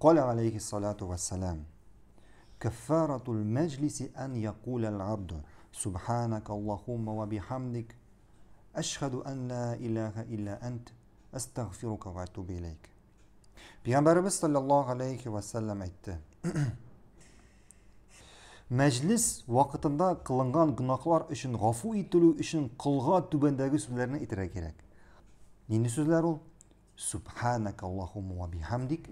قال عليه الصلاة والسلام كفارة المجلس أن يقول العبد سبحانك اللهم وبحمدك أشهد أن لا إله إلا أنت أستغفرك وأتوب إليك بيامبر بس صلى الله عليه وسلم ايت مجلس وقتنا قلنغان قناقوار اشن غفو ايتلو اشن قلغات توبان داقو سوزلارنا اتراكيرك نيني سوزلارو سبحانك اللهم وبحمدك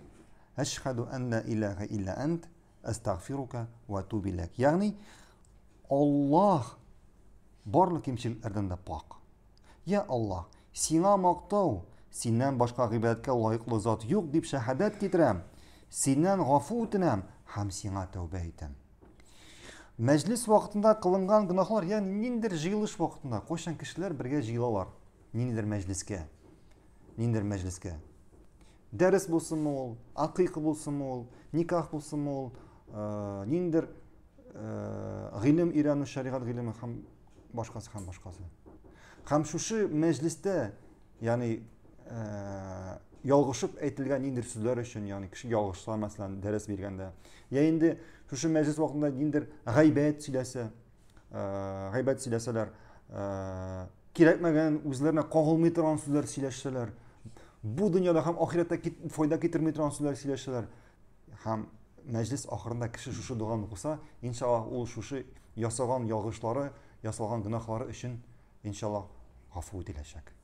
Eşhedü en la ilahe illa ent estağfiruka ve etûbü ilek. Ya'ni Allah барлык пак. Я алла сиңа мактау, синнән башка гыйбадәткә лаеклы зат юк дип шәһадәт китерәм. Синнән гафу үтенәм һәм сиңа тәүбә әйтәм. Мәҗлис вакытында кылынган гөнаһлар, ягъни ниндер җыелыш вакытында кошан кешеләр бергә җыелалар. Ниндидер мәҗлискә. ниндер мәҗлискә дәріс болсын ол ақиқы болсын ол никах болсын ол ә, нендер ә, ғилім ирану шариғат ғилімі һәм башқасы һәм башқасы һәм шушы мәжілісте яғни ә, ялғышып әйтілген нендер сөздер үшін яғни кіші ялғышса мәсәлән дәрес бергәндә я енді шушы мәжіліс уақытында нендер ғайбәт сөйләсе ә, ғайбәт сөйләсәләр ә, керекмәгән үзләренә кагылмый торган сүзләр сөйләшсәләр bu dünyada ham oxiratda foyda keltirmay turgan so'zlar ham majlis oxirida kishi shu shu duoni o'qisa inshaalloh u shu shu yasagan yog'ishlari yasalgan gunohlari uchun inshaalloh g'afur tilashak